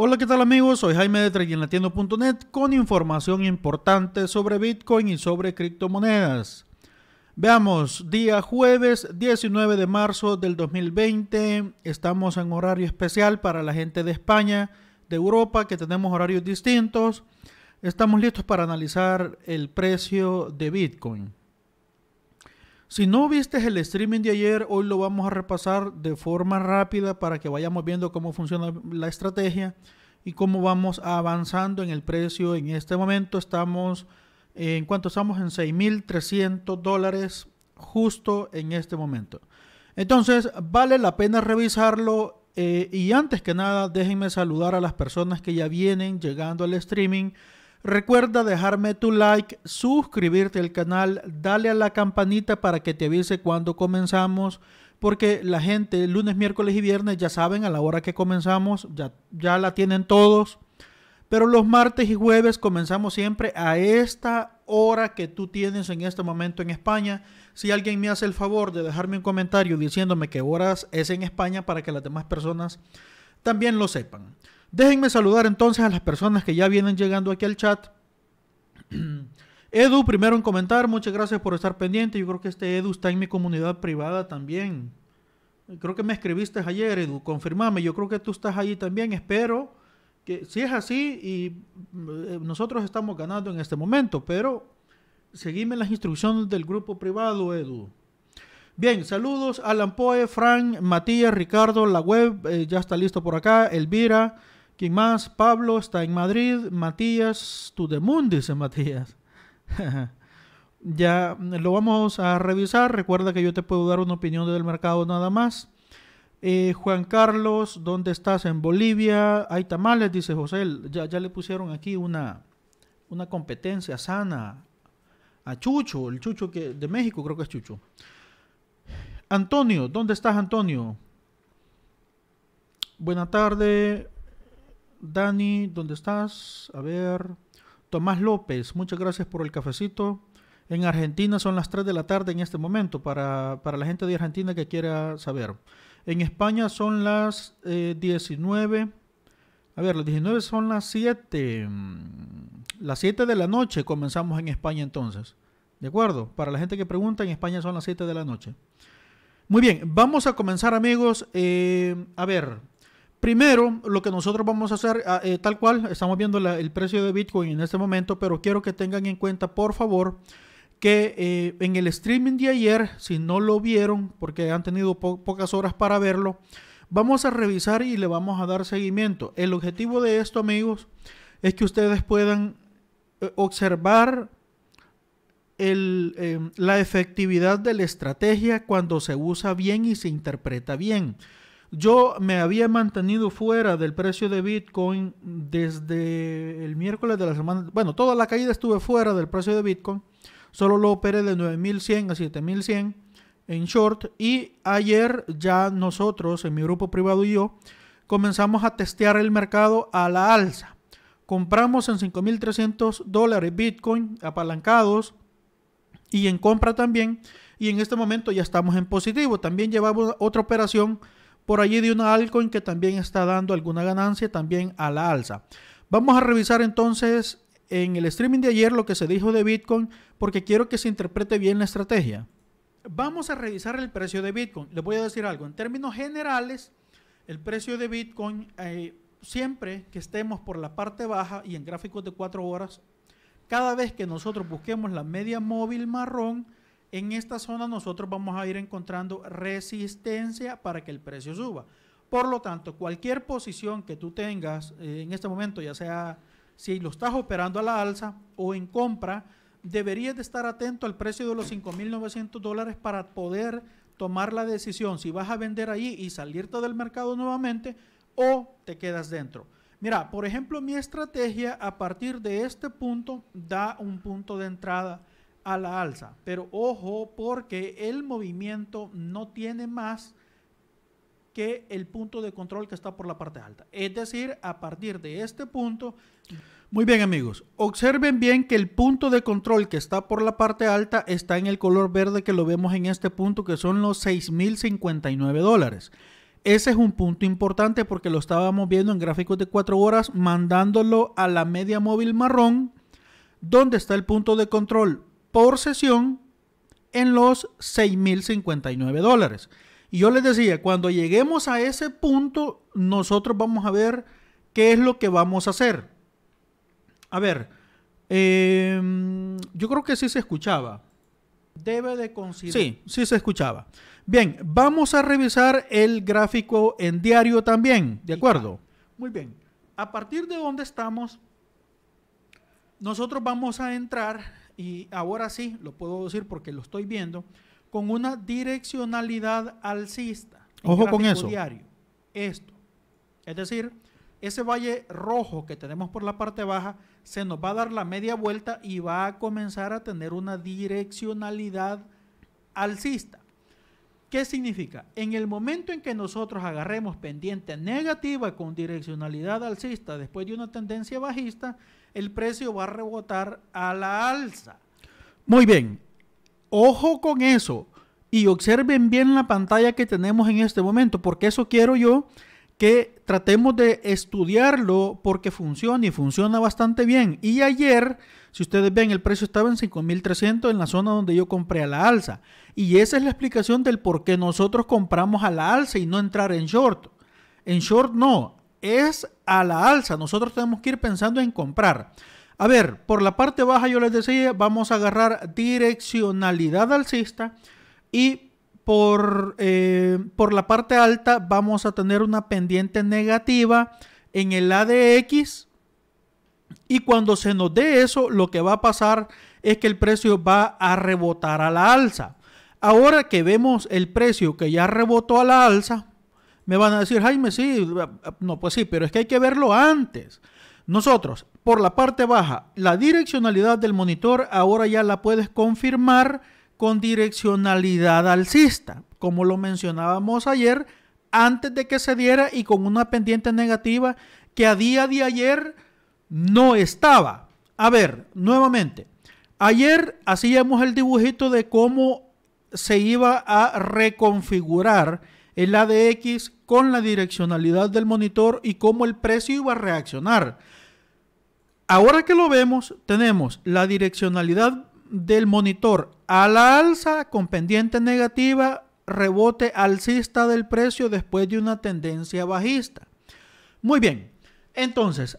Hola, ¿qué tal amigos? Soy Jaime de TradingLatiendo.net con información importante sobre Bitcoin y sobre criptomonedas. Veamos, día jueves 19 de marzo del 2020, estamos en horario especial para la gente de España, de Europa, que tenemos horarios distintos. Estamos listos para analizar el precio de Bitcoin. Si no viste el streaming de ayer, hoy lo vamos a repasar de forma rápida para que vayamos viendo cómo funciona la estrategia y cómo vamos avanzando en el precio. En este momento estamos, en cuanto estamos en 6.300 dólares justo en este momento. Entonces, vale la pena revisarlo. Eh, y antes que nada, déjenme saludar a las personas que ya vienen llegando al streaming. Recuerda dejarme tu like, suscribirte al canal, dale a la campanita para que te avise cuando comenzamos, porque la gente lunes, miércoles y viernes ya saben a la hora que comenzamos, ya, ya la tienen todos. Pero los martes y jueves comenzamos siempre a esta hora que tú tienes en este momento en España. Si alguien me hace el favor de dejarme un comentario diciéndome qué horas es en España para que las demás personas también lo sepan. Déjenme saludar entonces a las personas que ya vienen llegando aquí al chat. Edu, primero en comentar, muchas gracias por estar pendiente. Yo creo que este Edu está en mi comunidad privada también. Creo que me escribiste ayer, Edu, confirmame. Yo creo que tú estás allí también, espero que si es así y eh, nosotros estamos ganando en este momento, pero seguime las instrucciones del grupo privado, Edu. Bien, saludos a Lampoe, Fran, Matías, Ricardo, la web eh, ya está listo por acá, Elvira, ¿Quién más? Pablo está en Madrid. Matías, Tú mundo, dice Matías. ya lo vamos a revisar. Recuerda que yo te puedo dar una opinión del mercado nada más. Eh, Juan Carlos, ¿dónde estás? En Bolivia. Hay tamales, dice José. Ya, le pusieron aquí una, una competencia sana a Chucho, el Chucho de México, creo que es Chucho. Antonio, ¿dónde estás, Antonio? Buenas tardes... Dani, ¿dónde estás? A ver. Tomás López, muchas gracias por el cafecito. En Argentina son las 3 de la tarde en este momento, para, para la gente de Argentina que quiera saber. En España son las 19. Eh, a ver, las 19 son las 7. Mm, las 7 de la noche comenzamos en España entonces. ¿De acuerdo? Para la gente que pregunta, en España son las 7 de la noche. Muy bien, vamos a comenzar amigos. Eh, a ver, Primero, lo que nosotros vamos a hacer, ah, eh, tal cual, estamos viendo el precio de Bitcoin en este momento, pero quiero que tengan en cuenta, por favor, que eh, en el streaming de ayer, si no lo vieron, porque han tenido pocas horas para verlo, vamos a revisar y le vamos a dar seguimiento. El objetivo de esto, amigos, es que ustedes puedan eh, observar la efectividad de la estrategia cuando se usa bien y se interpreta bien. Yo me había mantenido fuera del precio de Bitcoin desde el miércoles de la semana. Bueno, toda la caída estuve fuera del precio de Bitcoin. Solo lo operé de 9100 a 7100 en short. Y ayer ya nosotros, en mi grupo privado y yo, comenzamos a testear el mercado a la alza. Compramos en 5300 dólares Bitcoin apalancados y en compra también. Y en este momento ya estamos en positivo. También llevamos otra operación por allí de una altcoin que también está dando alguna ganancia también a la alza. Vamos a revisar entonces en el streaming de ayer lo que se dijo de Bitcoin porque quiero que se interprete bien la estrategia. Vamos a revisar el precio de Bitcoin. Les voy a decir algo. En términos generales, el precio de Bitcoin, eh, siempre que estemos por la parte baja y en gráficos de cuatro horas, cada vez que nosotros busquemos la media móvil marrón, en esta zona nosotros vamos a ir encontrando resistencia para que el precio suba. Por lo tanto, cualquier posición que tú tengas eh, en este momento, ya sea si lo estás operando a la alza o en compra, deberías de estar atento al precio de los 5.900 dólares para poder tomar la decisión si vas a vender allí y salirte del mercado nuevamente o te quedas dentro. Mira, por ejemplo, mi estrategia a partir de este punto da un punto de entrada a la alza. Pero ojo porque el movimiento no tiene más que el punto de control que está por la parte alta. Es decir, a partir de este punto... Muy bien amigos, observen bien que el punto de control que está por la parte alta está en el color verde que lo vemos en este punto que son los 6.059 dólares. Ese es un punto importante porque lo estábamos viendo en gráficos de 4 horas mandándolo a la media móvil marrón. donde está el punto de control? por sesión en los 6.059 dólares. Y yo les decía, cuando lleguemos a ese punto, nosotros vamos a ver qué es lo que vamos a hacer. A ver, em, yo creo que sí se escuchaba. Debe de considerar. Sí, sí se escuchaba. Bien, vamos a revisar el gráfico en diario también, ¿de acuerdo? Muy bien. A partir de donde estamos, nosotros vamos a entrar y ahora sí lo puedo decir porque lo estoy viendo, con una direccionalidad alcista. Ojo con eso. Diario. Esto. Es decir, ese valle rojo que tenemos por la parte baja se nos va a dar la media vuelta y va a comenzar a tener una direccionalidad alcista. ¿Qué significa? En el momento en que nosotros agarremos pendiente negativa con direccionalidad alcista después de una tendencia bajista, el precio va a rebotar a la alza. Muy bien, ojo con eso y observen bien la pantalla que tenemos en este momento, porque eso quiero yo que tratemos de estudiarlo porque funciona y funciona bastante bien. Y ayer, si ustedes ven, el precio estaba en 5.300 en la zona donde yo compré a la alza. Y esa es la explicación del por qué nosotros compramos a la alza y no entrar en short. En short no, es a la alza. Nosotros tenemos que ir pensando en comprar. A ver, por la parte baja yo les decía, vamos a agarrar direccionalidad alcista y por, eh, por la parte alta vamos a tener una pendiente negativa en el ADX y cuando se nos dé eso, lo que va a pasar es que el precio va a rebotar a la alza. Ahora que vemos el precio que ya rebotó a la alza, me van a decir, Jaime, sí, no, pues sí, pero es que hay que verlo antes. Nosotros, por la parte baja, la direccionalidad del monitor ahora ya la puedes confirmar con direccionalidad alcista, como lo mencionábamos ayer, antes de que se diera y con una pendiente negativa que a día de ayer no estaba. A ver, nuevamente, ayer hacíamos el dibujito de cómo se iba a reconfigurar el ADX con la direccionalidad del monitor y cómo el precio iba a reaccionar. Ahora que lo vemos, tenemos la direccionalidad del monitor a la alza con pendiente negativa, rebote alcista del precio después de una tendencia bajista. Muy bien, entonces,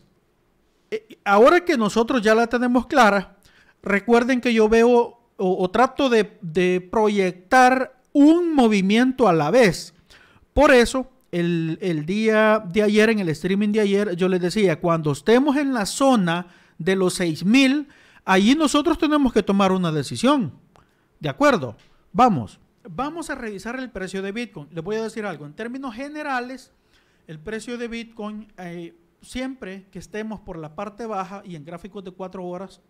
eh, ahora que nosotros ya la tenemos clara, recuerden que yo veo o, trato de proyectar un movimiento a la vez. Por eso, el, día de ayer, en el streaming de ayer, yo les decía, cuando estemos en la zona de los 6000, allí nosotros tenemos que tomar una decisión. ¿De acuerdo? Vamos, vamos a revisar el precio de Bitcoin. Les voy a decir algo, en términos generales, el precio de Bitcoin, eh, siempre que estemos por la parte baja y en gráficos de 4 horas,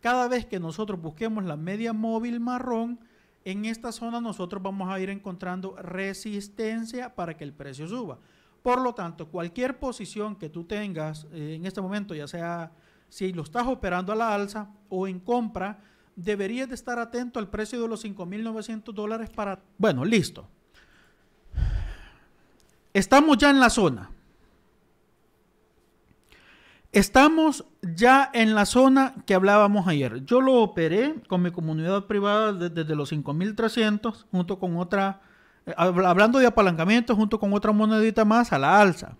cada vez que nosotros busquemos la media móvil marrón, en esta zona nosotros vamos a ir encontrando resistencia para que el precio suba. Por lo tanto, cualquier posición que tú tengas eh, en este momento, ya sea si lo estás operando a la alza o en compra, deberías de estar atento al precio de los 5.900 dólares para... Bueno, listo. Estamos ya en la zona. Estamos ya en la zona que hablábamos ayer. Yo lo operé con mi comunidad privada desde, los 5300 junto con otra, eh, hablando de apalancamiento, junto con otra monedita más a la alza.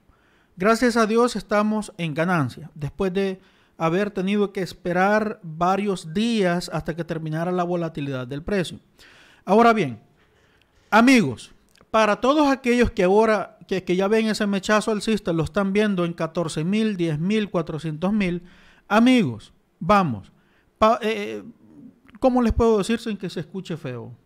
Gracias a Dios estamos en ganancia. Después de haber tenido que esperar varios días hasta que terminara la volatilidad del precio. Ahora bien, amigos, para todos aquellos que ahora que, ya ven ese mechazo alcista, lo están viendo en 14 mil, 10 mil, 400 mil. Amigos, vamos. Eh, eh, ¿Cómo les puedo decir sin que se escuche feo?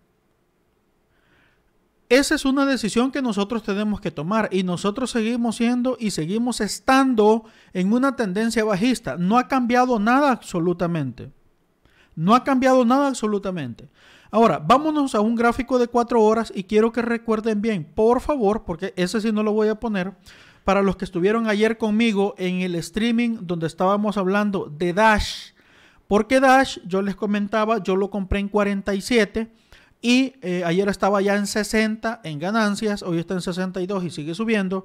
Esa es una decisión que nosotros tenemos que tomar y nosotros seguimos siendo y seguimos estando en una tendencia bajista. No ha cambiado nada absolutamente. No ha cambiado nada absolutamente. Ahora, vámonos a un gráfico de 4 horas y quiero que recuerden bien, por favor, porque ese sí no lo voy a poner, para los que estuvieron ayer conmigo en el streaming donde estábamos hablando de Dash, porque Dash, yo les comentaba, yo lo compré en 47 y eh, ayer estaba ya en 60 en ganancias, hoy está en 62 y sigue subiendo.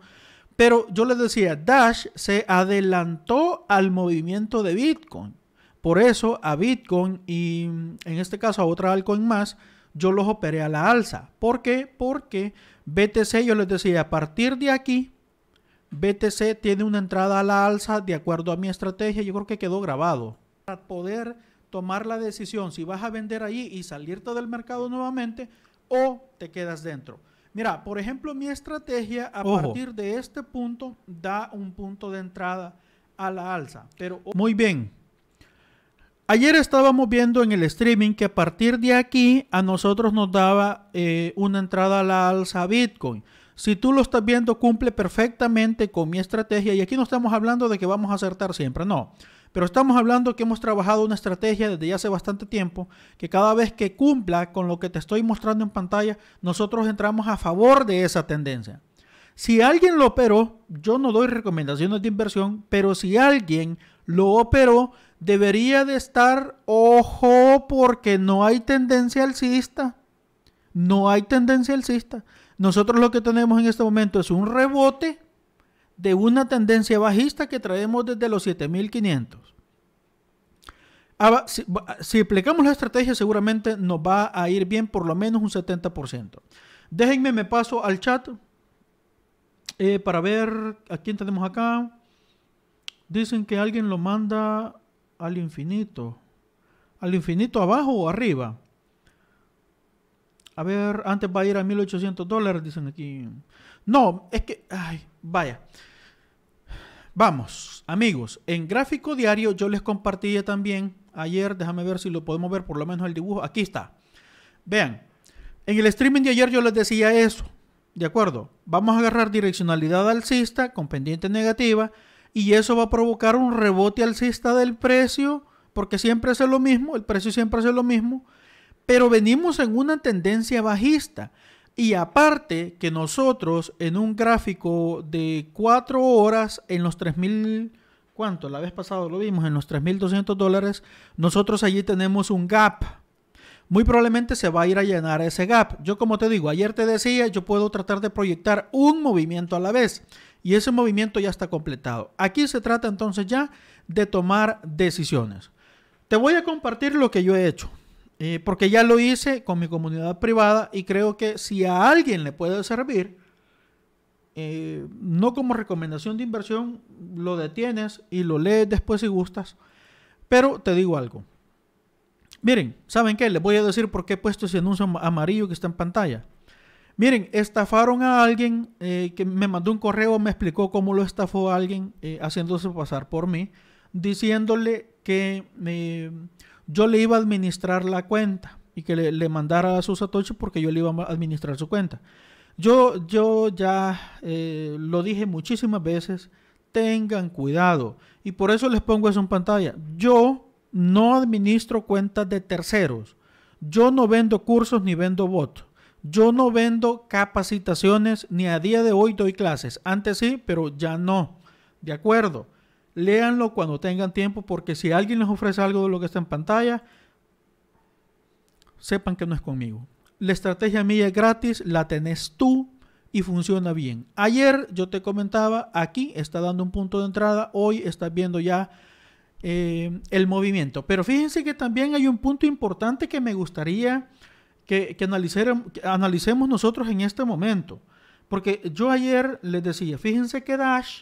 Pero yo les decía, Dash se adelantó al movimiento de Bitcoin. Por eso a Bitcoin y mm, en este caso a otra altcoin más, yo los operé a la alza. ¿Por qué? Porque BTC, yo les decía, a partir de aquí, BTC tiene una entrada a la alza de acuerdo a mi estrategia. Yo creo que quedó grabado. Para poder tomar la decisión si vas a vender allí y salirte del mercado nuevamente o te quedas dentro. Mira, por ejemplo, mi estrategia a partir de este punto da un punto de entrada a la alza. Pero muy bien, Ayer estábamos viendo en el streaming que a partir de aquí a nosotros nos daba eh, una entrada a la alza Bitcoin. Si tú lo estás viendo, cumple perfectamente con mi estrategia. Y aquí no estamos hablando de que vamos a acertar siempre, no. Pero estamos hablando que hemos trabajado una estrategia desde ya hace bastante tiempo, que cada vez que cumpla con lo que te estoy mostrando en pantalla, nosotros entramos a favor de esa tendencia. Si alguien lo operó, yo no doy recomendaciones de inversión, pero si alguien lo operó, debería de estar ojo porque no hay tendencia alcista. No hay tendencia alcista. Nosotros lo que tenemos en este momento es un rebote de una tendencia bajista que traemos desde los 7500. Si, si aplicamos la estrategia seguramente nos va a ir bien por lo menos un 70%. Déjenme, me paso al chat eh, para ver a quién tenemos acá. Dicen que alguien lo manda al infinito. ¿Al infinito abajo o arriba? A ver, antes va a ir a 1800 dólares, dicen aquí. No, es que, ay, vaya. Vamos, amigos, en gráfico diario yo les compartía también ayer, déjame ver si lo podemos ver, por lo menos el dibujo, aquí está. Vean, en el streaming de ayer yo les decía eso, ¿de acuerdo? Vamos a agarrar direccionalidad alcista con pendiente negativa y eso va a provocar un rebote alcista del precio, porque siempre hace lo mismo, el precio siempre hace lo mismo, pero venimos en una tendencia bajista. Y aparte que nosotros en un gráfico de 4 horas en los 3.000, ¿cuánto? La vez pasado lo vimos, en los 3.200 dólares, nosotros allí tenemos un gap. Muy probablemente se va a ir a llenar ese gap. Yo como te digo, ayer te decía, yo puedo tratar de proyectar un movimiento a la vez y ese movimiento ya está completado. Aquí se trata entonces ya de tomar decisiones. Te voy a compartir lo que yo he hecho, eh, porque ya lo hice con mi comunidad privada y creo que si a alguien le puede servir, eh, no como recomendación de inversión, lo detienes y lo lees después si gustas, pero te digo algo. Miren, ¿saben qué? Les voy a decir por qué he puesto ese anuncio amarillo que está en pantalla. Miren, estafaron a alguien eh, que me mandó un correo, me explicó cómo lo estafó alguien eh, haciéndose pasar por mí, diciéndole que eh, yo le iba a administrar la cuenta y que le, mandara a su porque yo le iba a administrar su cuenta. Yo, yo ya lo dije muchísimas veces, tengan cuidado. Y por eso les pongo eso en pantalla. Yo no administro cuentas de terceros. Yo no vendo cursos ni vendo votos. Yo no vendo capacitaciones ni a día de hoy doy clases. Antes sí, pero ya no. ¿De acuerdo? Léanlo cuando tengan tiempo porque si alguien les ofrece algo de lo que está en pantalla, sepan que no es conmigo. La estrategia mía es gratis, la tenés tú y funciona bien. Ayer yo te comentaba, aquí está dando un punto de entrada, hoy estás viendo ya eh, el movimiento. Pero fíjense que también hay un punto importante que me gustaría que, que, analicemos nosotros en este momento. Porque yo ayer les decía, fíjense que Dash,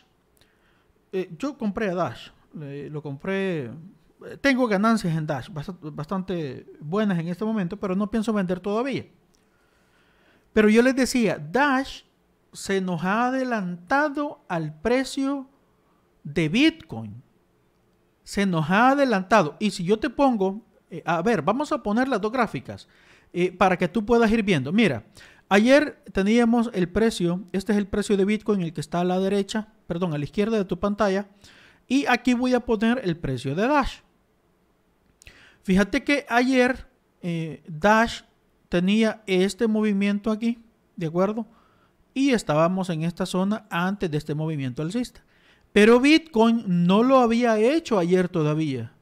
eh, yo compré a Dash, lo compré, eh, tengo ganancias en Dash, bastante, buenas en este momento, pero no pienso vender todavía. Pero yo les decía, Dash se nos ha adelantado al precio de Bitcoin. Se nos ha adelantado. Y si yo te pongo, eh, a ver, vamos a poner las dos gráficas. Eh, para que tú puedas ir viendo. Mira, ayer teníamos el precio, este es el precio de Bitcoin, el que está a la derecha, perdón, a la izquierda de tu pantalla, y aquí voy a poner el precio de Dash. Fíjate que ayer eh, Dash tenía este movimiento aquí, ¿de acuerdo? Y estábamos en esta zona antes de este movimiento alcista. Pero Bitcoin no lo había hecho ayer todavía.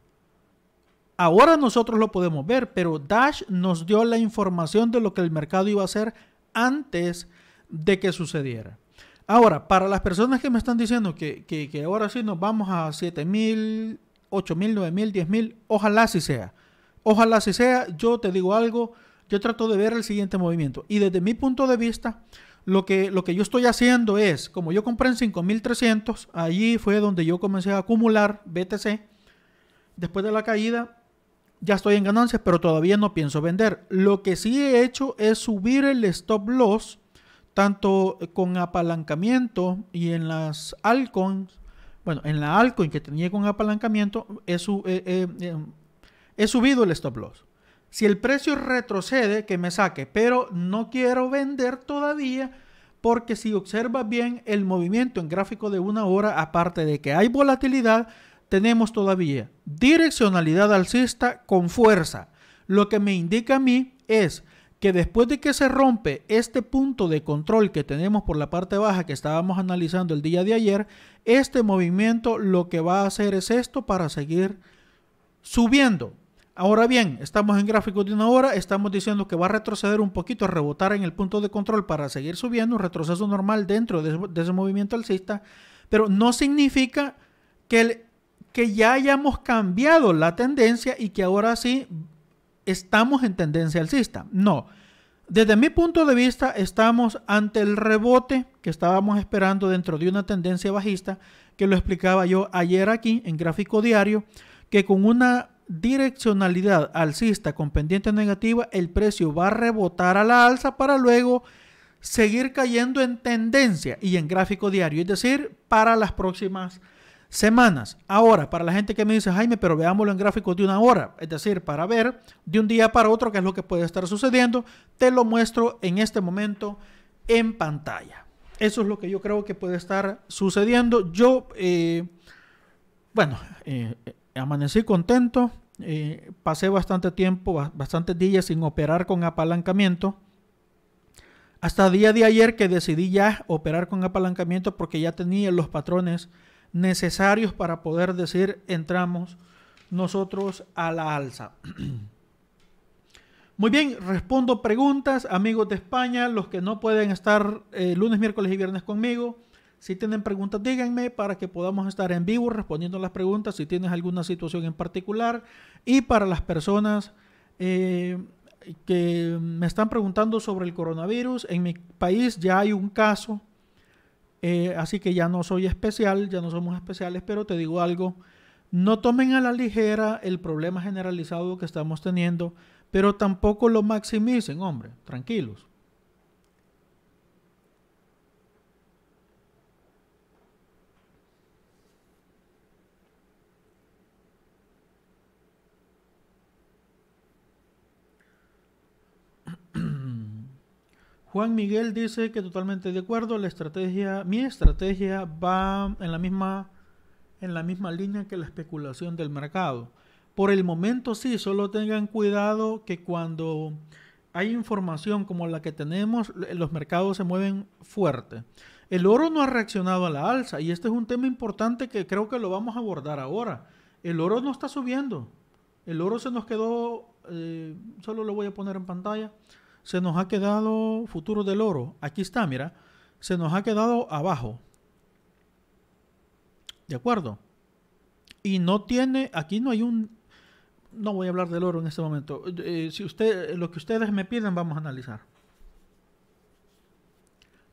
Ahora nosotros lo podemos ver, pero Dash nos dio la información de lo que el mercado iba a hacer antes de que sucediera. Ahora, para las personas que me están diciendo que, ahora sí nos vamos a 7000, 8000, 9000, 10000, ojalá sí sea. Ojalá sí sea, yo te digo algo, yo trato de ver el siguiente movimiento. Y desde mi punto de vista, lo que, lo que yo estoy haciendo es, como yo compré en 5300, allí fue donde yo comencé a acumular BTC. Después de la caída, ya estoy en ganancias, pero todavía no pienso vender. Lo que sí he hecho es subir el stop loss, tanto con apalancamiento y en las altcoins. Bueno, en la altcoin que tenía con apalancamiento, he, subido el stop loss. Si el precio retrocede, que me saque, pero no quiero vender todavía. Porque si observas bien el movimiento en gráfico de una hora, aparte de que hay volatilidad, tenemos todavía direccionalidad alcista con fuerza. Lo que me indica a mí es que después de que se rompe este punto de control que tenemos por la parte baja que estábamos analizando el día de ayer, este movimiento lo que va a hacer es esto para seguir subiendo. Ahora bien, estamos en gráficos de una hora, estamos diciendo que va a retroceder un poquito, a rebotar en el punto de control para seguir subiendo, un retroceso normal dentro de, ese movimiento alcista, pero no significa que el, que ya hayamos cambiado la tendencia y que ahora sí estamos en tendencia alcista. No. Desde mi punto de vista, estamos ante el rebote que estábamos esperando dentro de una tendencia bajista, que lo explicaba yo ayer aquí en gráfico diario, que con una direccionalidad alcista con pendiente negativa, el precio va a rebotar a la alza para luego seguir cayendo en tendencia y en gráfico diario, es decir, para las próximas semanas. Ahora, para la gente que me dice, Jaime, pero veámoslo en gráfico de una hora, es decir, para ver de un día para otro qué es lo que puede estar sucediendo, te lo muestro en este momento en pantalla. Eso es lo que yo creo que puede estar sucediendo. Yo, eh, bueno, eh, amanecí contento, eh, pasé bastante tiempo, bastantes días sin operar con apalancamiento. Hasta día de ayer que decidí ya operar con apalancamiento porque ya tenía los patrones necesarios para poder decir entramos nosotros a la alza. Muy bien, respondo preguntas, amigos de España, los que no pueden estar eh, lunes, miércoles y viernes conmigo. Si tienen preguntas, díganme para que podamos estar en vivo respondiendo las preguntas, si tienes alguna situación en particular. Y para las personas eh, que me están preguntando sobre el coronavirus, en mi país ya hay un caso eh, así que ya no soy especial, ya no somos especiales, pero te digo algo, no tomen a la ligera el problema generalizado que estamos teniendo, pero tampoco lo maximicen, hombre, tranquilos. Juan Miguel dice que totalmente de acuerdo, la estrategia, mi estrategia va en la misma en la misma línea que la especulación del mercado. Por el momento sí, solo tengan cuidado que cuando hay información como la que tenemos, eh, los mercados se mueven fuerte. El oro no ha reaccionado a la alza y este es un tema importante que creo que lo vamos a abordar ahora. El oro no está subiendo. El oro se nos quedó, eh, solo lo voy a poner en pantalla se nos ha quedado futuro del oro. Aquí está, mira. Se nos ha quedado abajo. ¿De acuerdo? Y no tiene, aquí no hay un... No voy a hablar del oro en este momento. Eh, si usted, lo que ustedes me piden, vamos a analizar.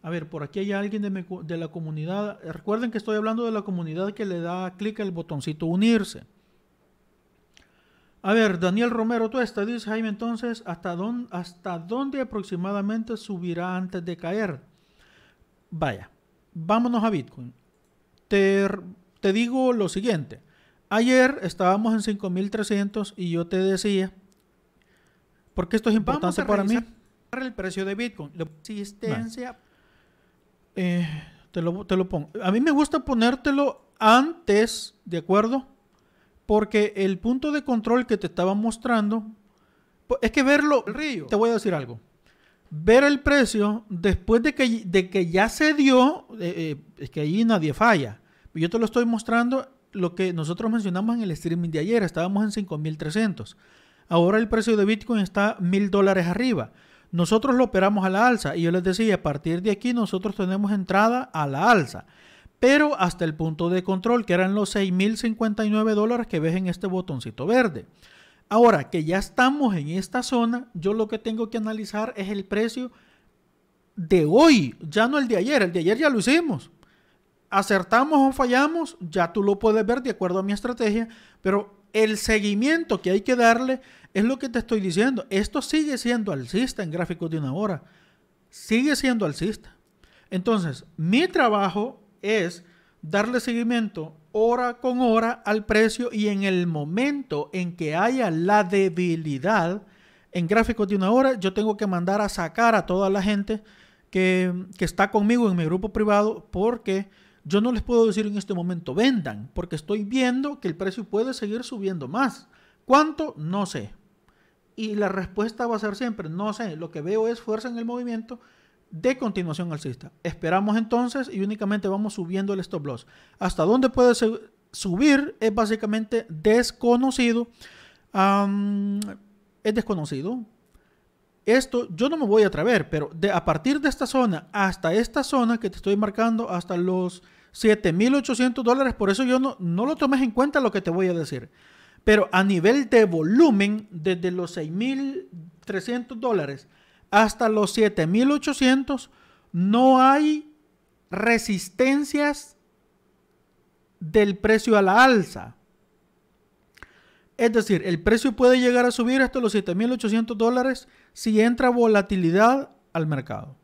A ver, por aquí hay alguien de, de la comunidad. Recuerden que estoy hablando de la comunidad que le da clic al botoncito unirse. A ver, Daniel Romero tú estás, dice, Jaime, entonces, ¿hasta dónde, aproximadamente subirá antes de caer? Vaya, vámonos a Bitcoin. Te, digo lo siguiente. Ayer estábamos en 5.300 y yo te decía, porque esto es importante Vamos a para mí. El precio de Bitcoin, la existencia. Eh, te, lo, te lo pongo. A mí me gusta ponértelo antes, ¿de acuerdo? Porque el punto de control que te estaba mostrando, es que verlo, el río, te voy a decir algo. Ver el precio después de que, de que ya se dio, eh, eh, es que ahí nadie falla. Yo te lo estoy mostrando lo que nosotros mencionamos en el streaming de ayer, estábamos en 5.300. Ahora el precio de Bitcoin está 1.000 dólares arriba. Nosotros lo operamos a la alza y yo les decía, a partir de aquí nosotros tenemos entrada a la alza pero hasta el punto de control, que eran los 6.059 dólares que ves en este botoncito verde. Ahora que ya estamos en esta zona, yo lo que tengo que analizar es el precio de hoy, ya no el de ayer, el de ayer ya lo hicimos. Acertamos o fallamos, ya tú lo puedes ver de acuerdo a mi estrategia, pero el seguimiento que hay que darle es lo que te estoy diciendo. Esto sigue siendo alcista en gráficos de una hora, sigue siendo alcista. Entonces, mi trabajo es darle seguimiento hora con hora al precio y en el momento en que haya la debilidad en gráficos de una hora, yo tengo que mandar a sacar a toda la gente que, que está conmigo en mi grupo privado porque yo no les puedo decir en este momento vendan, porque estoy viendo que el precio puede seguir subiendo más. ¿Cuánto? No sé. Y la respuesta va a ser siempre, no sé, lo que veo es fuerza en el movimiento de continuación alcista. Esperamos entonces y únicamente vamos subiendo el stop loss. Hasta dónde puede subir es básicamente desconocido. es desconocido. Esto yo no me voy a atrever, pero de, a partir de esta zona hasta esta zona que te estoy marcando, hasta los 7.800 dólares, por eso yo no, no lo tomes en cuenta lo que te voy a decir. Pero a nivel de volumen, desde los 6.300 dólares hasta los 7800 no hay resistencias del precio a la alza. Es decir, el precio puede llegar a subir hasta los 7.800 dólares si entra volatilidad al mercado.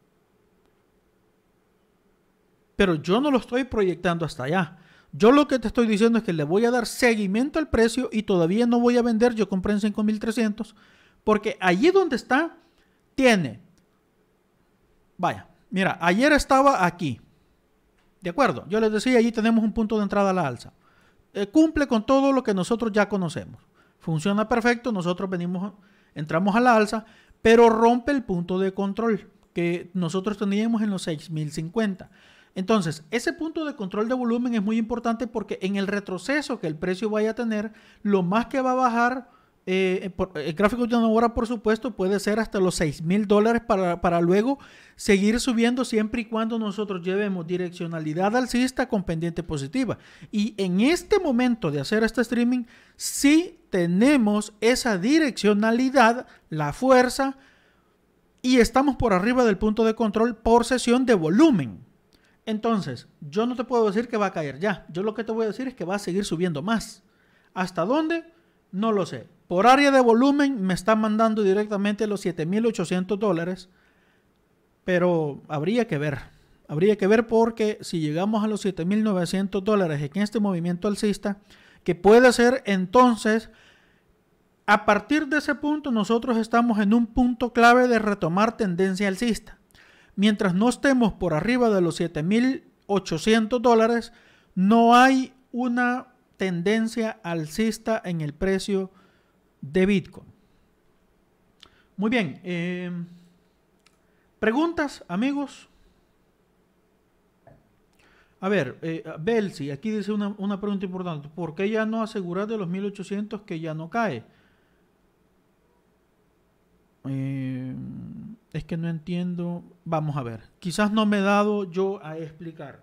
Pero yo no lo estoy proyectando hasta allá. Yo lo que te estoy diciendo es que le voy a dar seguimiento al precio y todavía no voy a vender. Yo compré en 5.300 porque allí donde está tiene, vaya, mira, ayer estaba aquí, ¿de acuerdo? Yo les decía, allí tenemos un punto de entrada a la alza. Eh, cumple con todo lo que nosotros ya conocemos. Funciona perfecto, nosotros venimos, entramos a la alza, pero rompe el punto de control que nosotros teníamos en los 6050. Entonces, ese punto de control de volumen es muy importante porque en el retroceso que el precio vaya a tener, lo más que va a bajar el eh, eh, gráfico de una hora, por supuesto, puede ser hasta los 6 mil dólares para, luego seguir subiendo siempre y cuando nosotros llevemos direccionalidad alcista con pendiente positiva. Y en este momento de hacer este streaming, si tenemos esa direccionalidad, la fuerza, y estamos por arriba del punto de control por sesión de volumen. Entonces, yo no te puedo decir que va a caer ya. Yo lo que te voy a decir es que va a seguir subiendo más. ¿Hasta dónde? No lo sé por área de volumen me está mandando directamente los 7.800 dólares, pero habría que ver. Habría que ver porque si llegamos a los 7.900 dólares en este movimiento alcista, que puede ser entonces, a partir de ese punto nosotros estamos en un punto clave de retomar tendencia alcista. Mientras no estemos por arriba de los 7.800 dólares, no hay una tendencia alcista en el precio de Bitcoin. Muy bien. Em, ¿Preguntas, amigos? A ver, eh, Belsi, aquí dice una, pregunta importante. ¿Por qué ya no asegurar de los 1800 que ya no cae? Em, es que no entiendo. Vamos a ver. Quizás no me he dado yo a explicar.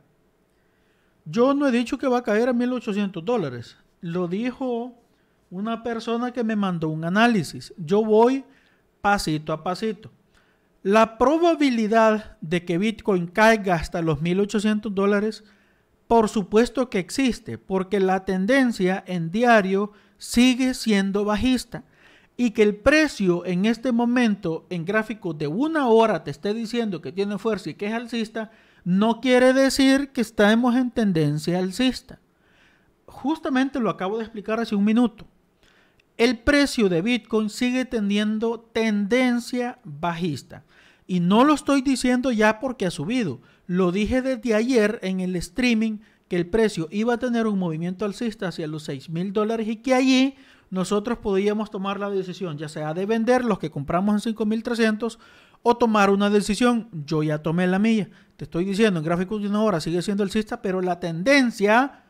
Yo no he dicho que va a caer a 1800 dólares. Lo dijo una persona que me mandó un análisis. Yo voy pasito a pasito. La probabilidad de que Bitcoin caiga hasta los 1.800 dólares, por supuesto que existe, porque la tendencia en diario sigue siendo bajista. Y que el precio en este momento en gráfico de una hora te esté diciendo que tiene fuerza y que es alcista, no quiere decir que estemos en tendencia alcista. Justamente lo acabo de explicar hace un minuto el precio de Bitcoin sigue teniendo tendencia bajista. Y no lo estoy diciendo ya porque ha subido. Lo dije desde ayer en el streaming que el precio iba a tener un movimiento alcista hacia los 6 mil dólares y que allí nosotros podíamos tomar la decisión, ya sea de vender los que compramos en 5300 o tomar una decisión. Yo ya tomé la mía. Te estoy diciendo, en gráficos de una hora sigue siendo alcista, pero la tendencia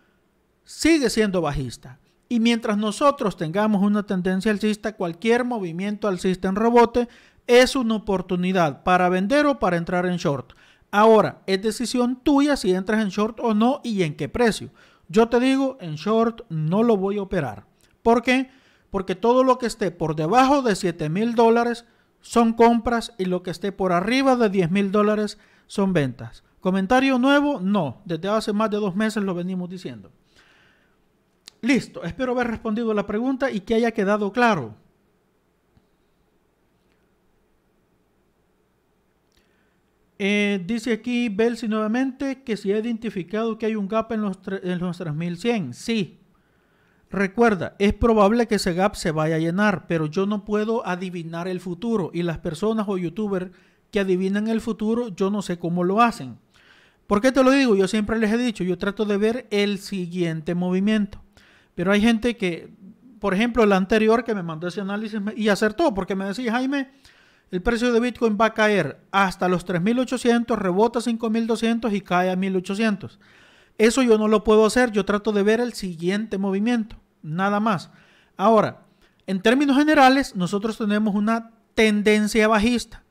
sigue siendo bajista. Y mientras nosotros tengamos una tendencia alcista, cualquier movimiento alcista en rebote es una oportunidad para vender o para entrar en short. Ahora, es decisión tuya si entras en short o no y en qué precio. Yo te digo, en short no lo voy a operar. ¿Por qué? Porque todo lo que esté por debajo de 7 mil dólares son compras y lo que esté por arriba de 10 mil dólares son ventas. ¿Comentario nuevo? No, desde hace más de dos meses lo venimos diciendo. Listo, espero haber respondido la pregunta y que haya quedado claro. Eh, dice aquí Belsi nuevamente que se ha identificado que hay un gap en los, en los 3100. Sí. Recuerda, es probable que ese gap se vaya a llenar, pero yo no puedo adivinar el futuro. Y las personas o youtubers que adivinan el futuro, yo no sé cómo lo hacen. ¿Por qué te lo digo? Yo siempre les he dicho, yo trato de ver el siguiente movimiento. Pero hay gente que, por ejemplo, el anterior que me mandó ese análisis y acertó porque me decía, Jaime, el precio de Bitcoin va a caer hasta los 3.800, rebota 5.200 y cae a 1.800. Eso yo no lo puedo hacer, yo trato de ver el siguiente movimiento, nada más. Ahora, en términos generales, nosotros tenemos una tendencia bajista.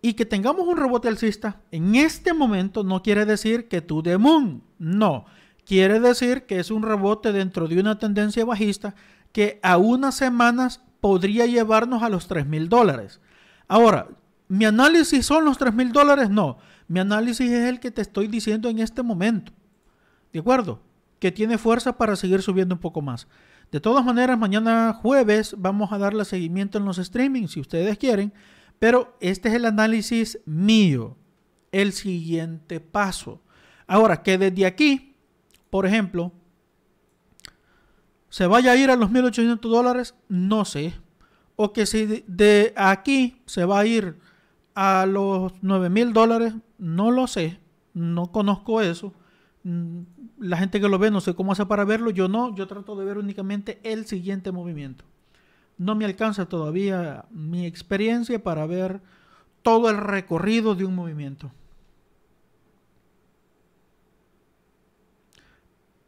Y que tengamos un rebote alcista en este momento no quiere decir que tú de no. Quiere decir que es un rebote dentro de una tendencia bajista que a unas semanas podría llevarnos a los 3.000 mil dólares. Ahora, ¿mi análisis son los 3.000 mil dólares? No. Mi análisis es el que te estoy diciendo en este momento. ¿De acuerdo? Que tiene fuerza para seguir subiendo un poco más. De todas maneras, mañana jueves vamos a darle seguimiento en los streamings si ustedes quieren. Pero este es el análisis mío. El siguiente paso. Ahora, que desde aquí por ejemplo, se vaya a ir a los 1.800 dólares, no sé. O que si de, aquí se va a ir a los 9.000 dólares, no lo sé. No conozco eso. Mm, la gente que lo ve no sé cómo hace para verlo. Yo no, yo trato de ver únicamente el siguiente movimiento. No me alcanza todavía mi experiencia para ver todo el recorrido de un movimiento.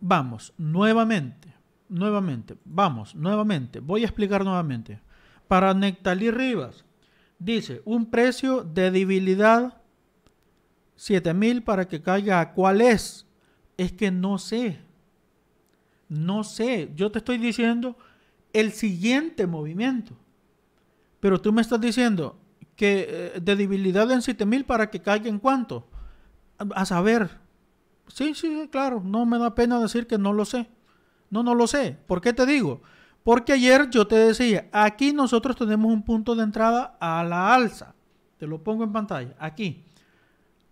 Vamos, nuevamente, nuevamente, vamos, nuevamente, voy a explicar nuevamente. Para Nectalí Rivas, dice, un precio de debilidad, 7000 para que caiga. ¿Cuál es? Es que no sé. No sé. Yo te estoy diciendo el siguiente movimiento. Pero tú me estás diciendo que eh, de debilidad en 7000 para que caiga en cuánto. A saber, Sí, sí, claro, no me da pena decir que no lo sé. No, no lo sé. ¿Por qué te digo? Porque ayer yo te decía, aquí nosotros tenemos un punto de entrada a la alza. Te lo pongo en pantalla, aquí.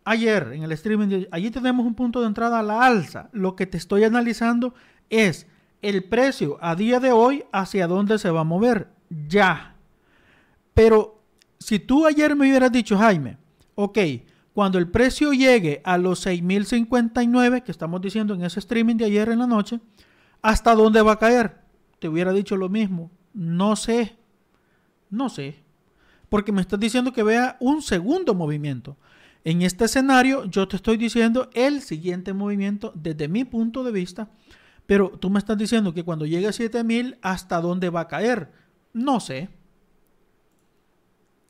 Ayer en el streaming, allí tenemos un punto de entrada a la alza. Lo que te estoy analizando es el precio a día de hoy hacia dónde se va a mover. Ya. Pero si tú ayer me hubieras dicho, Jaime, ok, cuando el precio llegue a los 6.059 que estamos diciendo en ese streaming de ayer en la noche, ¿hasta dónde va a caer? Te hubiera dicho lo mismo. No sé. No sé. Porque me estás diciendo que vea un segundo movimiento. En este escenario yo te estoy diciendo el siguiente movimiento desde mi punto de vista, pero tú me estás diciendo que cuando llegue a 7000 hasta dónde va a caer. No sé.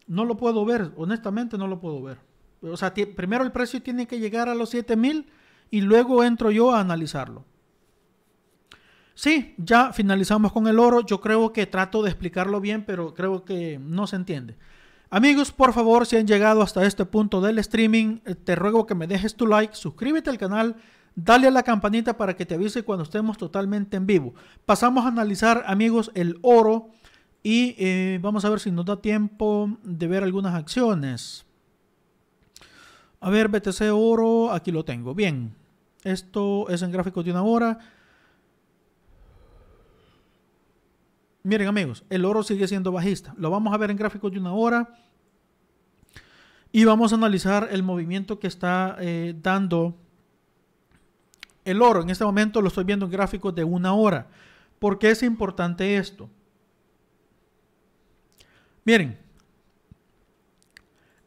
No lo puedo ver, honestamente no lo puedo ver. O sea, primero el precio tiene que llegar a los 7000 y luego entro yo a analizarlo. Sí, ya finalizamos con el oro. Yo creo que trato de explicarlo bien, pero creo que no se entiende. Amigos, por favor, si han llegado hasta este punto del streaming, eh, te ruego que me dejes tu like, suscríbete al canal, dale a la campanita para que te avise cuando estemos totalmente en vivo. Pasamos a analizar, amigos, el oro y eh, vamos a ver si nos da tiempo de ver algunas acciones. A ver, BTC Oro, aquí lo tengo. Bien, esto es en gráfico de una hora. Miren amigos, el oro sigue siendo bajista. Lo vamos a ver en gráfico de una hora. Y vamos a analizar el movimiento que está eh, dando el oro. En este momento lo estoy viendo en gráfico de una hora. ¿Por qué es importante esto? Miren,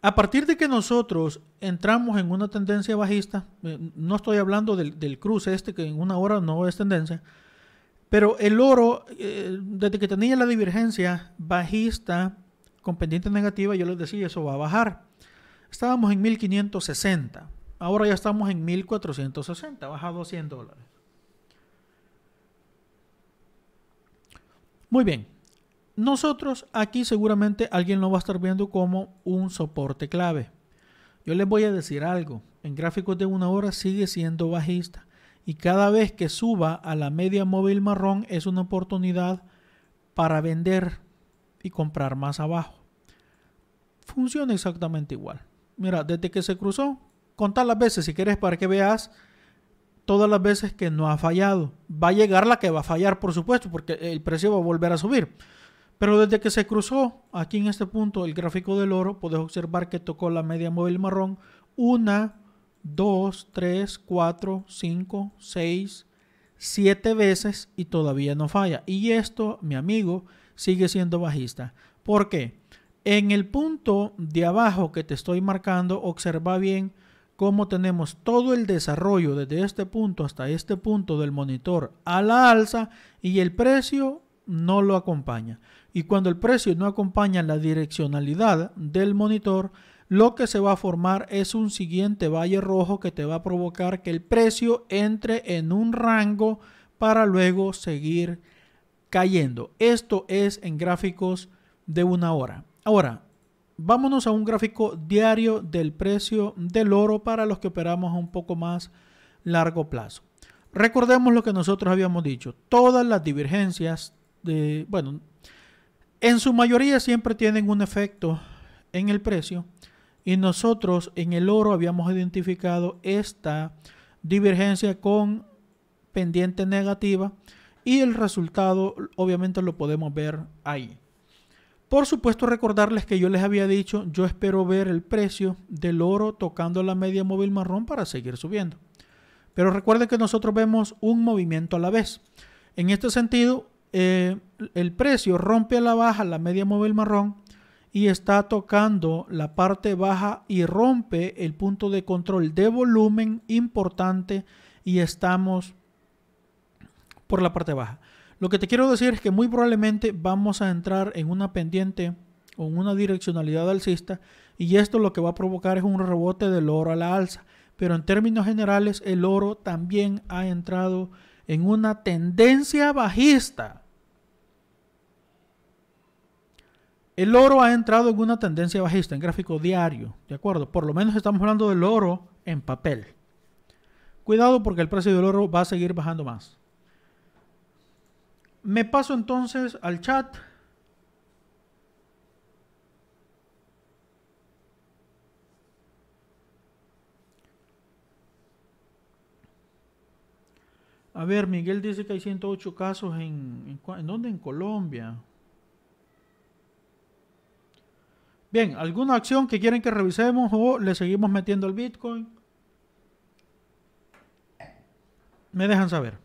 a partir de que nosotros entramos en una tendencia bajista, eh, no estoy hablando del, cruce este que en una hora no es tendencia, pero el oro, eh, desde que tenía la divergencia bajista con pendiente negativa, yo les decía, eso va a bajar. Estábamos en 1560, ahora ya estamos en 1460, bajado a 100 dólares. Muy bien, nosotros aquí seguramente alguien lo va a estar viendo como un soporte clave. Yo les voy a decir algo, en gráficos de una hora sigue siendo bajista y cada vez que suba a la media móvil marrón es una oportunidad para vender y comprar más abajo. Funciona exactamente igual. Mira, desde que se cruzó, contar las veces si quieres para que veas todas las veces que no ha fallado. Va a llegar la que va a fallar, por supuesto, porque el precio va a volver a subir. Pero desde que se cruzó aquí en este punto el gráfico del oro, puedes observar que tocó la media móvil marrón una, dos, tres, cuatro, cinco, seis, siete veces y todavía no falla. Y esto, mi amigo, sigue siendo bajista. ¿Por qué? En el punto de abajo que te estoy marcando, observa bien cómo tenemos todo el desarrollo desde este punto hasta este punto del monitor a la alza y el precio no lo acompaña y cuando el precio no acompaña la direccionalidad del monitor, lo que se va a formar es un siguiente valle rojo que te va a provocar que el precio entre en un rango para luego seguir cayendo. Esto es en gráficos de una hora. Ahora, vámonos a un gráfico diario del precio del oro para los que operamos a un poco más largo plazo. Recordemos lo que nosotros habíamos dicho. Todas las divergencias de, bueno, en su mayoría siempre tienen un efecto en el precio y nosotros en el oro habíamos identificado esta divergencia con pendiente negativa y el resultado obviamente lo podemos ver ahí. Por supuesto recordarles que yo les había dicho, yo espero ver el precio del oro tocando la media móvil marrón para seguir subiendo. Pero recuerden que nosotros vemos un movimiento a la vez. En este sentido, eh, el precio rompe a la baja la media móvil marrón y está tocando la parte baja y rompe el punto de control de volumen importante y estamos por la parte baja. Lo que te quiero decir es que muy probablemente vamos a entrar en una pendiente o en una direccionalidad alcista y esto lo que va a provocar es un rebote del oro a la alza. Pero en términos generales el oro también ha entrado en una tendencia bajista. El oro ha entrado en una tendencia bajista en gráfico diario, ¿de acuerdo? Por lo menos estamos hablando del oro en papel. Cuidado porque el precio del oro va a seguir bajando más. Me paso entonces al chat. A ver, Miguel dice que hay 108 casos en, en, dónde? En Colombia. Bien, ¿alguna acción que quieren que revisemos o le seguimos metiendo el Bitcoin? Me dejan saber.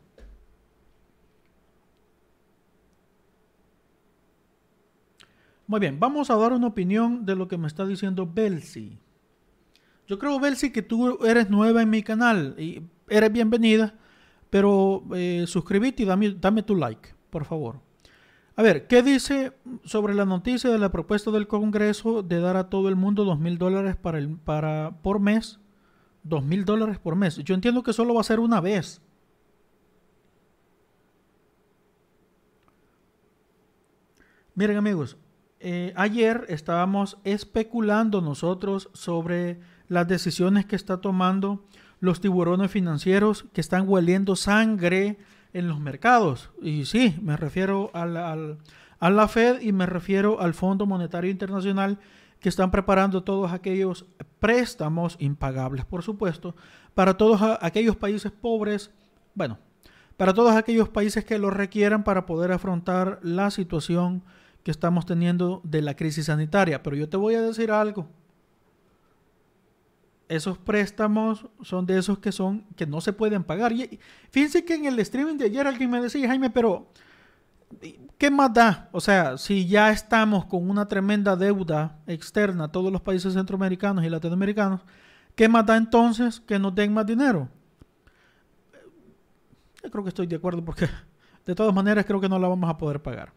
Muy bien, vamos a dar una opinión de lo que me está diciendo Belsi. Yo creo, Belsi, que tú eres nueva en mi canal y eres bienvenida, pero eh, suscríbete y dame, dame tu like, por favor. A ver, ¿qué dice sobre la noticia de la propuesta del Congreso de dar a todo el mundo dos mil dólares para por mes? Dos mil dólares por mes. Yo entiendo que solo va a ser una vez. Miren amigos, eh, ayer estábamos especulando nosotros sobre las decisiones que está tomando los tiburones financieros que están hueliendo sangre en los mercados. Y sí, me refiero al, al, a la Fed y me refiero al Fondo Monetario Internacional que están preparando todos aquellos préstamos impagables, por supuesto, para todos aquellos países pobres, bueno, para todos aquellos países que lo requieran para poder afrontar la situación que estamos teniendo de la crisis sanitaria. Pero yo te voy a decir algo, esos préstamos son de esos que son que no se pueden pagar. fíjense que en el streaming de ayer alguien me decía, Jaime, pero ¿qué más da? O sea, si ya estamos con una tremenda deuda externa, a todos los países centroamericanos y latinoamericanos, ¿qué más da entonces que nos den más dinero? Yo creo que estoy de acuerdo porque de todas maneras creo que no la vamos a poder pagar.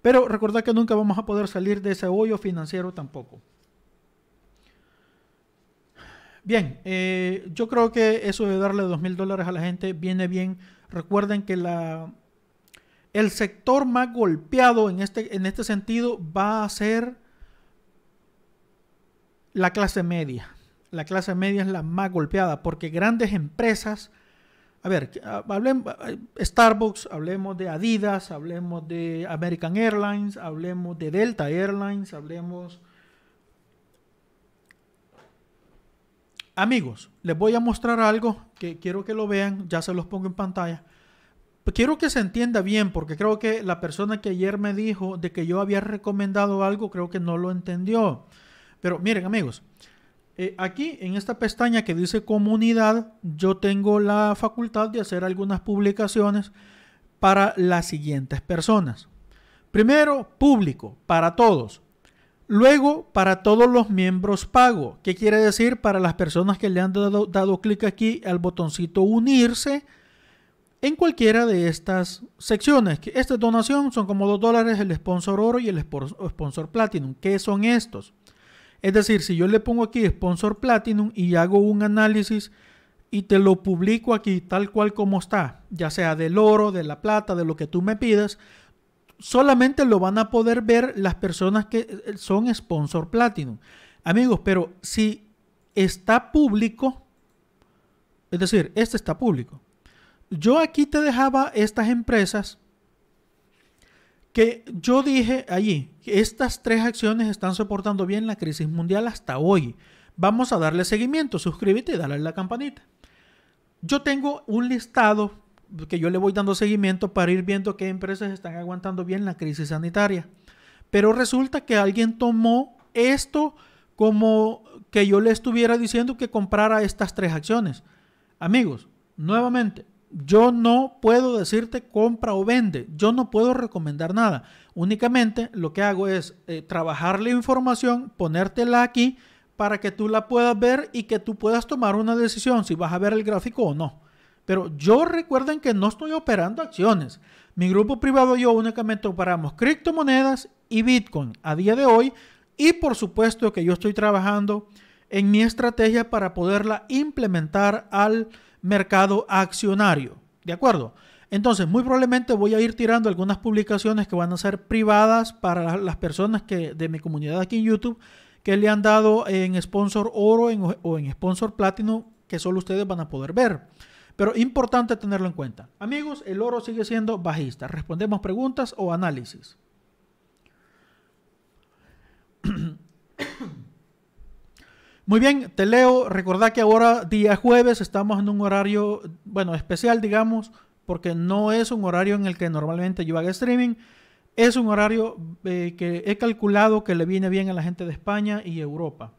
Pero recordad que nunca vamos a poder salir de ese hoyo financiero tampoco. Bien, eh, yo creo que eso de darle dos mil dólares a la gente viene bien. Recuerden que la, el sector más golpeado en este, en este sentido va a ser la clase media. La clase media es la más golpeada porque grandes empresas, a ver, ah, hablemos de ah, Starbucks, hablemos de Adidas, hablemos de American Airlines, hablemos de Delta Airlines, hablemos Amigos, les voy a mostrar algo que quiero que lo vean, ya se los pongo en pantalla. Quiero que se entienda bien, porque creo que la persona que ayer me dijo de que yo había recomendado algo, creo que no lo entendió. Pero miren, amigos, eh, aquí en esta pestaña que dice comunidad, yo tengo la facultad de hacer algunas publicaciones para las siguientes personas. Primero, público, para todos. Luego, para todos los miembros pago. ¿Qué quiere decir? Para las personas que le han dado, clic aquí al botoncito unirse en cualquiera de estas secciones. esta donación son como 2 dólares el sponsor oro y el sponsor platinum. ¿Qué son estos? Es decir, si yo le pongo aquí sponsor platinum y hago un análisis y te lo publico aquí tal cual como está, ya sea del oro, de la plata, de lo que tú me pidas, solamente lo van a poder ver las personas que eh, son sponsor Platinum. Amigos, pero si está público, es decir, este está público. Yo aquí te dejaba estas empresas que yo dije allí, que estas tres acciones están soportando bien la crisis mundial hasta hoy. Vamos a darle seguimiento, suscríbete y dale a la campanita. Yo tengo un listado que yo le voy dando seguimiento para ir viendo qué empresas están aguantando bien la crisis sanitaria. Pero resulta que alguien tomó esto como que yo le estuviera diciendo que comprara estas tres acciones. Amigos, nuevamente, yo no puedo decirte compra o vende, yo no puedo recomendar nada. Únicamente lo que hago es eh, trabajar la información, ponértela aquí para que tú la puedas ver y que tú puedas tomar una decisión si vas a ver el gráfico o no. Pero yo recuerden que no estoy operando acciones. Mi grupo privado y yo únicamente operamos criptomonedas y Bitcoin a día de hoy. Y por supuesto que yo estoy trabajando en mi estrategia para poderla implementar al mercado accionario. ¿De acuerdo? Entonces, muy probablemente voy a ir tirando algunas publicaciones que van a ser privadas para las personas que, de mi comunidad aquí en YouTube que le han dado en sponsor oro o en sponsor platino que solo ustedes van a poder ver pero importante tenerlo en cuenta. Amigos, el oro sigue siendo bajista. Respondemos preguntas o análisis. Muy bien, te leo. Recordá que ahora, día jueves, estamos en un horario, bueno, especial, digamos, porque no es un horario en el que normalmente yo haga streaming. Es un horario eh, que he calculado que le viene bien a la gente de España y Europa.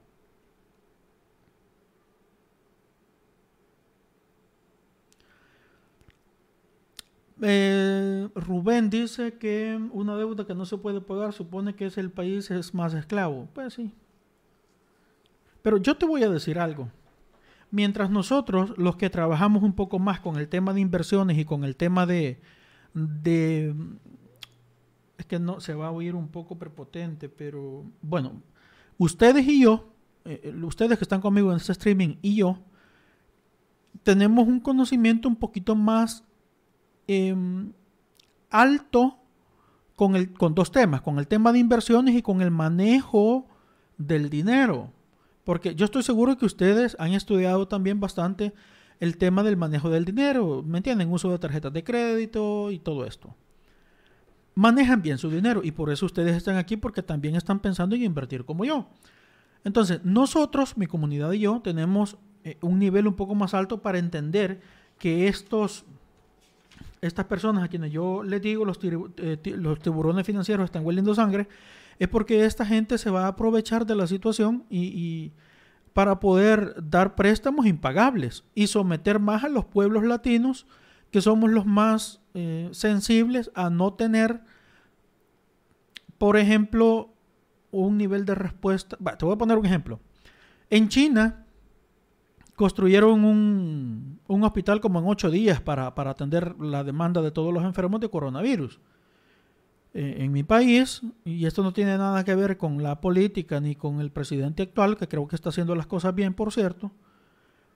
Eh, Rubén dice que una deuda que no se puede pagar supone que es el país es más esclavo. Pues sí. Pero yo te voy a decir algo. Mientras nosotros, los que trabajamos un poco más con el tema de inversiones y con el tema de, es que no se va a oír un poco prepotente, pero bueno, ustedes y yo, eh, eh, ustedes que están conmigo en este streaming y yo, tenemos un conocimiento un poquito más Em, alto con, el, con dos temas, con el tema de inversiones y con el manejo del dinero. Porque yo estoy seguro que ustedes han estudiado también bastante el tema del manejo del dinero, ¿me entienden? Uso de tarjetas de crédito y todo esto. Manejan bien su dinero y por eso ustedes están aquí porque también están pensando en invertir como yo. Entonces, nosotros, mi comunidad y yo, tenemos eh, un nivel un poco más alto para entender que estos estas personas a quienes yo les digo, eh, los, tiburones financieros están hueliendo sangre, es porque esta gente se va a aprovechar de la situación y, para poder dar préstamos impagables y someter más a los pueblos latinos, que somos los más eh, sensibles a no tener, por ejemplo, un nivel de respuesta. te voy a poner un ejemplo. En China, construyeron un, hospital como en ocho días para, atender la demanda de todos los enfermos de coronavirus. Eh, en mi país, y esto no tiene nada que ver con la política ni con el presidente actual, que creo que está haciendo las cosas bien, por cierto,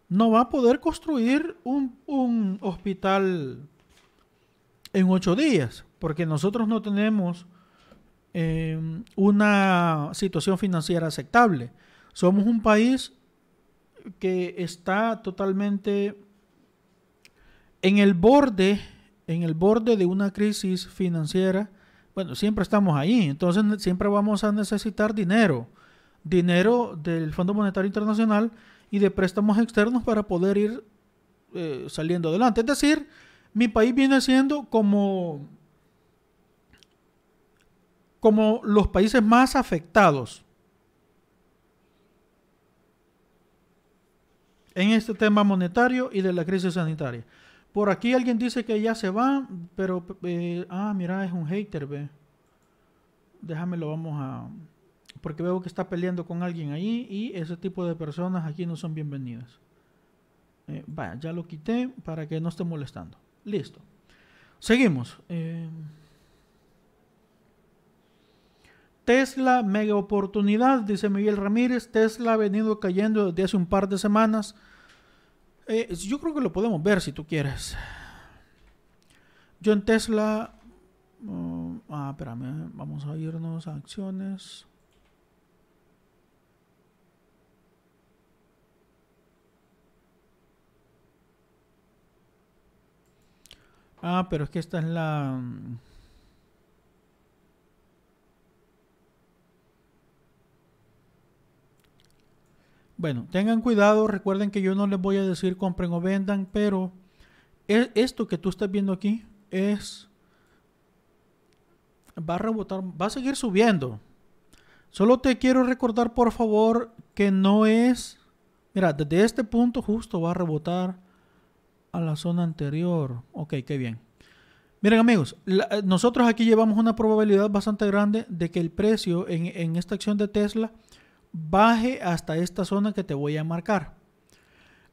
no va a poder construir un, hospital en ocho días, porque nosotros no tenemos eh, una situación financiera aceptable. Somos un país que está totalmente en el borde, en el borde de una crisis financiera. Bueno, siempre estamos ahí, entonces siempre vamos a necesitar dinero, dinero del Fondo Monetario Internacional y de préstamos externos para poder ir eh, saliendo adelante. Es decir, mi país viene siendo como como los países más afectados en este tema monetario y de la crisis sanitaria. Por aquí alguien dice que ya se va, pero... Eh, ah, mira, es un hater, ve. Déjame lo vamos a... Porque veo que está peleando con alguien ahí y ese tipo de personas aquí no son bienvenidas. Eh, vaya, ya lo quité para que no esté molestando. Listo. Seguimos. Eh, Tesla, mega oportunidad, dice Miguel Ramírez. Tesla ha venido cayendo desde hace un par de semanas. Eh, yo creo que lo podemos ver si tú quieres. Yo en Tesla. Mm, ah, espérame, vamos a irnos a acciones. Ah, pero es que esta es la. Mm, Bueno, tengan cuidado, recuerden que yo no les voy a decir compren o vendan, pero e, esto que tú estás viendo aquí es va a rebotar, va a seguir subiendo. Solo te quiero recordar, por favor, que no es mira, desde este punto justo va a rebotar a la zona anterior. Ok, qué bien. Miren amigos, eh, nosotros aquí llevamos una probabilidad bastante grande de que el precio en, en esta acción de Tesla baje hasta esta zona que te voy a marcar.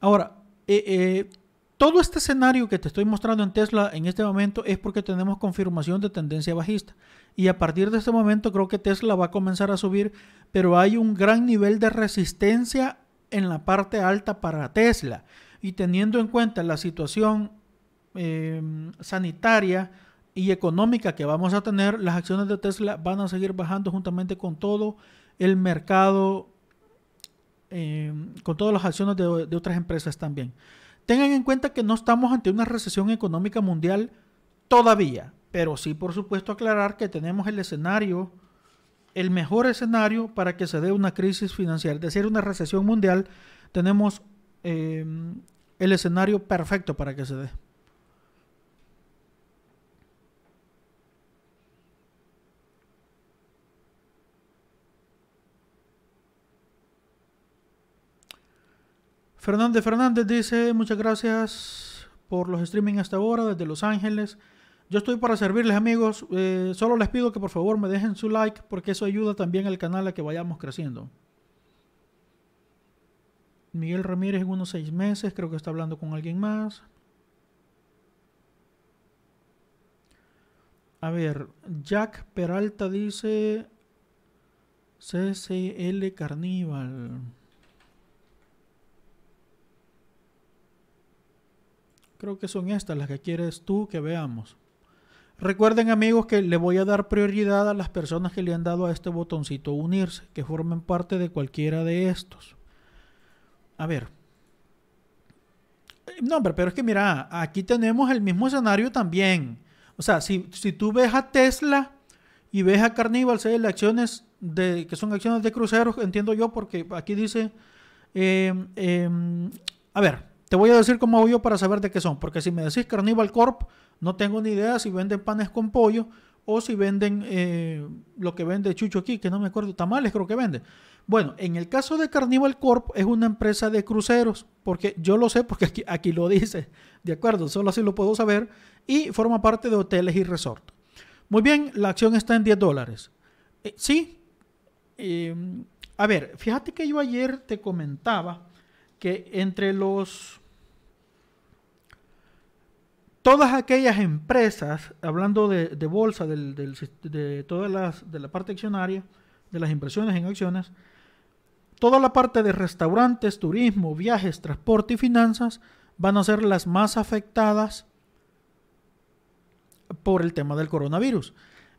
Ahora, eh, eh, todo este escenario que te estoy mostrando en Tesla en este momento es porque tenemos confirmación de tendencia bajista. Y a partir de este momento creo que Tesla va a comenzar a subir, pero hay un gran nivel de resistencia en la parte alta para Tesla. Y teniendo en cuenta la situación em, sanitaria y económica que vamos a tener, las acciones de Tesla van a seguir bajando juntamente con todo el mercado eh, con todas las acciones de, otras empresas también. Tengan en cuenta que no estamos ante una recesión económica mundial todavía, pero sí por supuesto aclarar que tenemos el escenario, el mejor escenario para que se dé una crisis financiera, es decir, una recesión mundial, tenemos eh, el escenario perfecto para que se dé. Fernández Fernández dice, muchas gracias por los streaming hasta ahora desde Los Ángeles. Yo estoy para servirles amigos, eh, solo les pido que por favor me dejen su like porque eso ayuda también al canal a que vayamos creciendo. Miguel Ramírez en unos seis meses, creo que está hablando con alguien más. A ver, Jack Peralta dice CCL Carnival. Creo que son estas las que quieres tú que veamos. Recuerden amigos que le voy a dar prioridad a las personas que le han dado a este botoncito unirse, que formen parte de cualquiera de estos. A ver. Eh, no, pero es que mira, aquí tenemos el mismo escenario también. O sea, si, tú ves a Tesla y ves a Carnival las acciones de, que son acciones de cruceros, entiendo yo, porque aquí dice, eh, em, a ver, te voy a decir cómo hago yo para saber de qué son, porque si me decís Carnival Corp, no tengo ni idea si venden panes con pollo o si venden eh, lo que vende Chucho aquí, que no me acuerdo, tamales creo que vende. Bueno, en el caso de Carnival Corp es una empresa de cruceros, porque yo lo sé porque aquí, lo dice, de acuerdo, solo así lo puedo saber, y forma parte de hoteles y resort. Muy bien, la acción está en 10 dólares. Eh, sí, em, a ver, fíjate que yo ayer te comentaba que entre los todas aquellas empresas, hablando de, bolsa, de todas de la parte accionaria, de las inversiones en acciones, toda la parte de restaurantes, turismo, viajes, transporte y finanzas van a ser las más afectadas por el tema del coronavirus.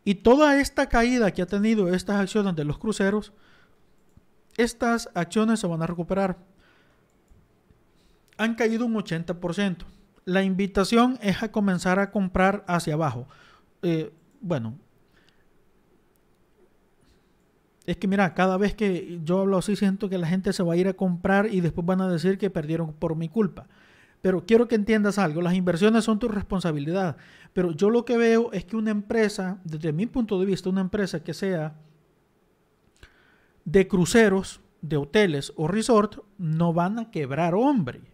Y toda esta caída que ha tenido estas acciones de los cruceros, estas acciones se van a recuperar. Han caído un 80%. La invitación es a comenzar a comprar hacia abajo. Eh, bueno, es que mira, cada vez que yo hablo así siento que la gente se va a ir a comprar y después van a decir que perdieron por mi culpa. Pero quiero que entiendas algo, las inversiones son tu responsabilidad. Pero yo lo que veo es que una empresa, desde mi punto de vista, una empresa que sea de cruceros, de hoteles o resort, no van a quebrar hombre.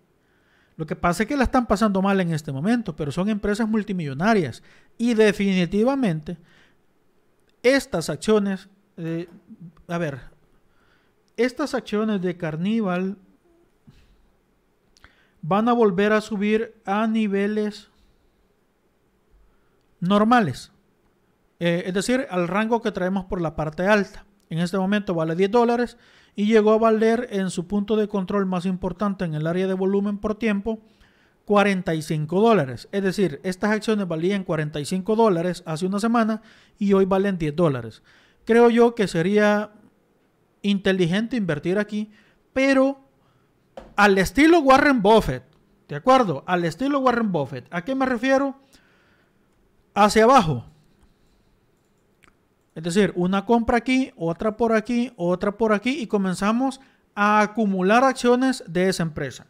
Lo que pasa es que la están pasando mal en este momento, pero son empresas multimillonarias y definitivamente estas acciones, a ver, estas acciones de Carnival van a volver a subir a niveles normales, eh, es decir, al rango que traemos por la parte alta. En este momento vale 10 dólares y llegó a valer en su punto de control más importante en el área de volumen por tiempo 45 dólares. Es decir, estas acciones valían 45 dólares hace una semana y hoy valen 10 dólares. Creo yo que sería inteligente invertir aquí, pero al estilo Warren Buffett. ¿De acuerdo? Al estilo Warren Buffett. ¿A qué me refiero? Hacia abajo. Es decir, una compra aquí, otra por aquí, otra por aquí y comenzamos a acumular acciones de esa empresa.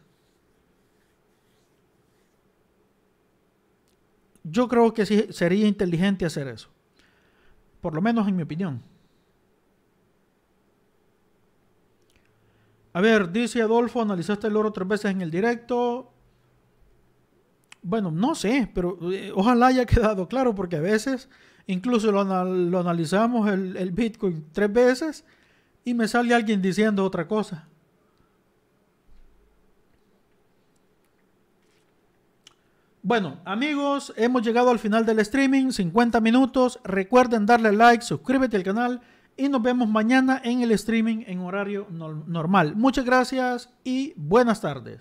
Yo creo que sería inteligente hacer eso. Por lo menos en mi opinión. A ver, dice Adolfo, analizaste el oro tres veces en el directo. Bueno, no sé, pero eh, ojalá haya quedado claro porque a veces Incluso lo, analizamos el, Bitcoin tres veces y me sale alguien diciendo otra cosa. Bueno, amigos, hemos llegado al final del streaming, 50 minutos. Recuerden darle like, suscríbete al canal y nos vemos mañana en el streaming en horario normal. Muchas gracias y buenas tardes.